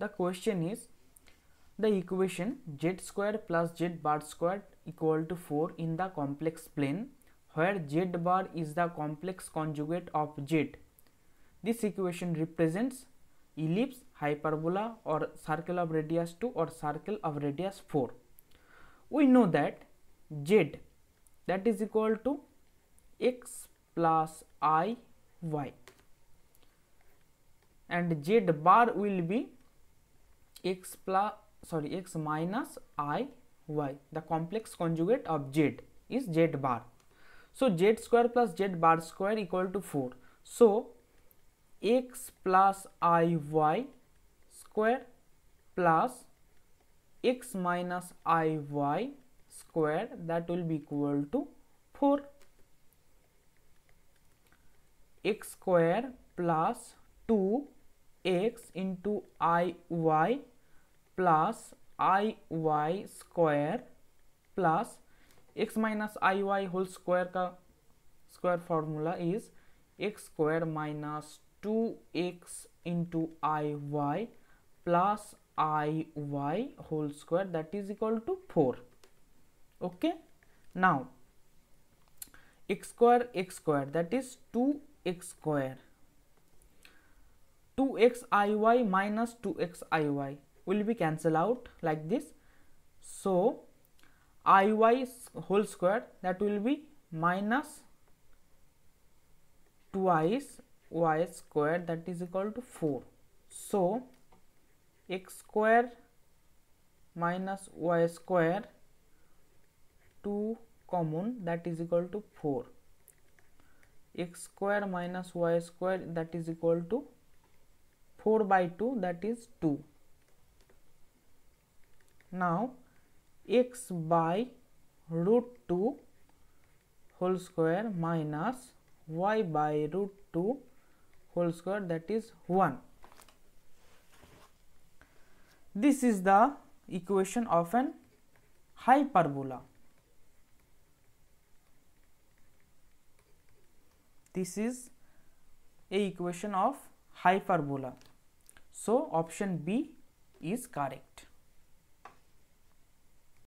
the question is the equation z square plus z bar square equal to 4 in the complex plane where z bar is the complex conjugate of z. This equation represents ellipse, hyperbola or circle of radius 2 or circle of radius 4. We know that z that is equal to x plus i y and z bar will be x plus sorry x minus i y the complex conjugate of z is z bar so z square plus z bar square equal to 4 so x plus i y square plus x minus i y square that will be equal to 4 x square plus 2 x into i y plus i y square plus x minus i y whole square का square formula is x square minus two x into i y plus i y whole square that is equal to four okay now x square x square that is two x square 2xiy minus 2xiy will be cancel out like this. So, iy whole square that will be minus twice y square that is equal to 4. So, x square minus y square 2 common that is equal to 4 x square minus y square that is equal to 4 by 2 that is 2 now x by root 2 whole square minus y by root 2 whole square that is 1 this is the equation of an hyperbola this is a equation of hyperbola so option B is correct.